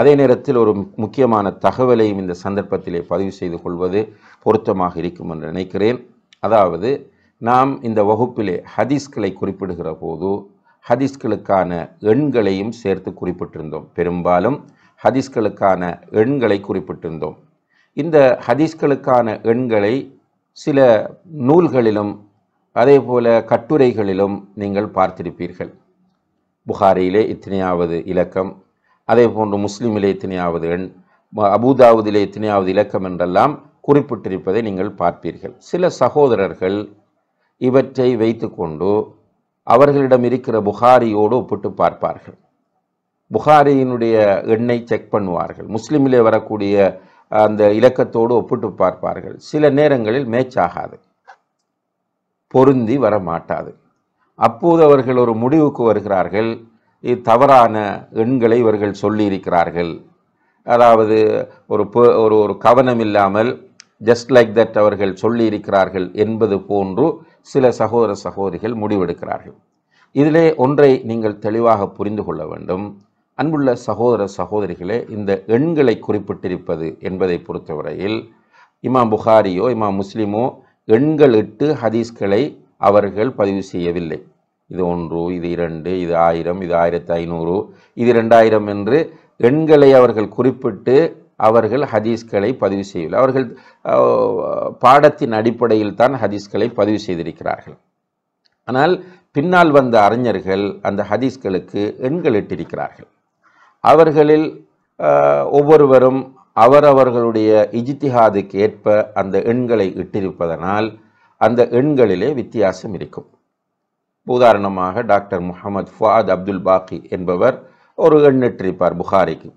அதே நேரத்தில் ஒரு முக்கியமான தகவலையும் இந்த சந்தர்ப்பத்திலே பதிவு செய்து கொள்வது பொருத்தமாக இருக்கும் என்று நினைக்கிறேன் அதாவது நாம் இந்த வகுப்பிலே ஹதீஸ்களை குறிப்பிடுகிற போது ஹதீஸ்களுக்கான எண்களையும் சேர்த்து குறிப்பிட்டிருந்தோம் பெரும்பாலும் ஹதீஸ்களுக்கான எண்களை குறிப்பிட்டிருந்தோம் இந்த ஹதீஸ்களுக்கான எண்களை சில நூல்களிலும் அதே போல கட்டுரைகளிலும் நீங்கள் பார்த்திருப்பீர்கள் புகாரியிலே இத்தனையாவது இலக்கம் அதே போன்று முஸ்லீமிலே எத்தனையாவது எண் அபுதாவுதிலே எத்தனையாவது இலக்கம் என்றெல்லாம் குறிப்பிட்டிருப்பதை நீங்கள் பார்ப்பீர்கள் சில சகோதரர்கள் இவற்றை வைத்துக்கொண்டு அவர்களிடம் இருக்கிற புகாரியோடு ஒப்பிட்டு பார்ப்பார்கள் புகாரியினுடைய எண்ணை செக் பண்ணுவார்கள் முஸ்லீமிலே வரக்கூடிய அந்த இலக்கத்தோடு ஒப்பிட்டு பார்ப்பார்கள் சில நேரங்களில் மேட்ச் ஆகாது பொருந்தி வர மாட்டாது அப்போது அவர்கள் ஒரு முடிவுக்கு வருகிறார்கள் தவறான எண்களை இவர்கள் சொல்லியிருக்கிறார்கள் அதாவது ஒரு ஒரு ஒரு கவனம் இல்லாமல் ஜஸ்ட் லைக் தட் அவர்கள் சொல்லியிருக்கிறார்கள் என்பது போன்று சில சகோதர சகோதரிகள் முடிவெடுக்கிறார்கள் இதிலே ஒன்றை நீங்கள் தெளிவாக புரிந்து கொள்ள வேண்டும் அன்புள்ள சகோதர சகோதரிகளே இந்த எண்களை குறிப்பிட்டிருப்பது என்பதை பொறுத்தவரையில் இமாம் புகாரியோ இமாம் முஸ்லீமோ எண்கள் இட்டு ஹதீஸ்களை அவர்கள் பதிவு செய்யவில்லை இது ஒன்று இது இரண்டு இது ஆயிரம் இது ஆயிரத்தி ஐநூறு இது ரெண்டாயிரம் என்று எண்களை அவர்கள் குறிப்பிட்டு அவர்கள் ஹதீஸ்களை பதிவு செய்யவில்லை அவர்கள் பாடத்தின் அடிப்படையில் தான் ஹதீஸ்களை பதிவு செய்திருக்கிறார்கள் ஆனால் பின்னால் வந்த அறிஞர்கள் அந்த ஹதீஸ்களுக்கு எண்கள் இட்டிருக்கிறார்கள் அவர்களில் ஒவ்வொருவரும் அவரவர்களுடைய இஜித்திஹாதுக்கு ஏற்ப அந்த எண்களை இட்டிருப்பதனால் அந்த எண்களிலே வித்தியாசம் இருக்கும் உதாரணமாக டாக்டர் முகமது ஃபுவாத் அப்துல் பாக்கி என்பவர் ஒரு எண்ணிட்டிருப்பார் புகாரிக்கு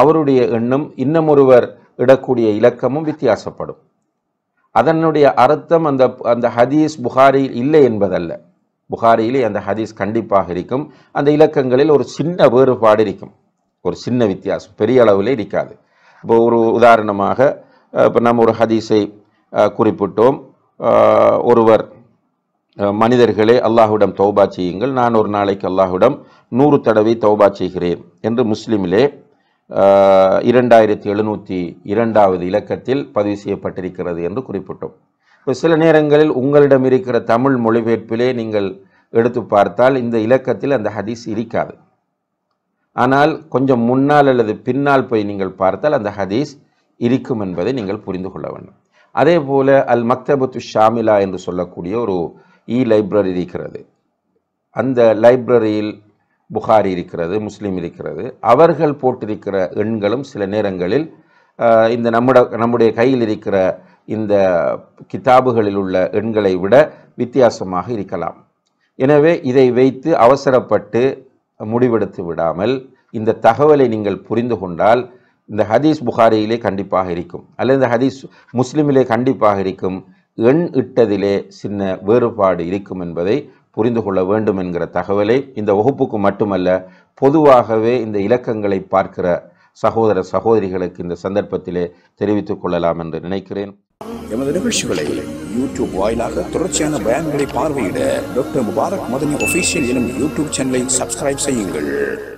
அவருடைய எண்ணும் இன்னும் ஒருவர் இடக்கூடிய இலக்கமும் வித்தியாசப்படும் அதனுடைய அர்த்தம் அந்த அந்த ஹதீஸ் புகாரியில் இல்லை என்பதல்ல புகாரியிலே அந்த ஹதீஸ் கண்டிப்பாக இருக்கும் அந்த இலக்கங்களில் ஒரு சின்ன வேறுபாடு இருக்கும் ஒரு சின்ன வித்தியாசம் பெரிய அளவில் இருக்காது இப்போ ஒரு உதாரணமாக இப்போ நம்ம ஒரு ஹதீஸை குறிப்பிட்டோம் ஒருவர் மனிதர்களே அல்லாஹுடம் தௌபா செய்யுங்கள் நான் ஒரு நாளைக்கு அல்லாஹுடம் நூறு தடவை தௌபா செய்கிறேன் என்று முஸ்லீமிலே இரண்டாயிரத்தி எழுநூற்றி இரண்டாவது இலக்கத்தில் பதிவு செய்யப்பட்டிருக்கிறது என்று குறிப்பிட்டோம் இப்போ சில நேரங்களில் உங்களிடம் இருக்கிற தமிழ் மொழிபெயர்ப்பிலே நீங்கள் எடுத்து பார்த்தால் இந்த இலக்கத்தில் அந்த ஹதீஸ் இருக்காது ஆனால் கொஞ்சம் முன்னால் அல்லது பின்னால் போய் நீங்கள் பார்த்தால் அந்த ஹதீஸ் இருக்கும் என்பதை நீங்கள் புரிந்து கொள்ள வேண்டும் அதே போல் அல் மக்தபத்து ஷாமிலா என்று சொல்லக்கூடிய ஒரு இலைப்ரரி லைப்ரரி இருக்கிறது அந்த லைப்ரரியில் புகாரி இருக்கிறது முஸ்லீம் இருக்கிறது அவர்கள் போட்டிருக்கிற எண்களும் சில நேரங்களில் இந்த நம்முட நம்முடைய கையில் இருக்கிற இந்த கிதாபுகளில் உள்ள எண்களை விட வித்தியாசமாக இருக்கலாம் எனவே இதை வைத்து அவசரப்பட்டு முடிவெடுத்து விடாமல் இந்த தகவலை நீங்கள் புரிந்து கொண்டால் இந்த ஹதீஸ் புகாரியிலே கண்டிப்பாக இருக்கும் அல்லது இந்த ஹதீஸ் முஸ்லீமிலே கண்டிப்பாக இருக்கும் எண் இட்டதிலே சின்ன வேறுபாடு இருக்கும் என்பதை புரிந்து கொள்ள வேண்டும் என்கிற தகவலை இந்த வகுப்புக்கு மட்டுமல்ல பொதுவாகவே இந்த இலக்கங்களை பார்க்கிற சகோதர சகோதரிகளுக்கு இந்த சந்தர்ப்பத்திலே தெரிவித்துக் கொள்ளலாம் என்று நினைக்கிறேன் எமது நிகழ்ச்சிகளை யூடியூப் வாயிலாக தொடர்ச்சியான பயன்களை பார்வையிட டாக்டர் முபாரக் மதனி ஒபிஷியல் எனும் யூடியூப் சேனலை சப்ஸ்கிரைப் செய்யுங்கள்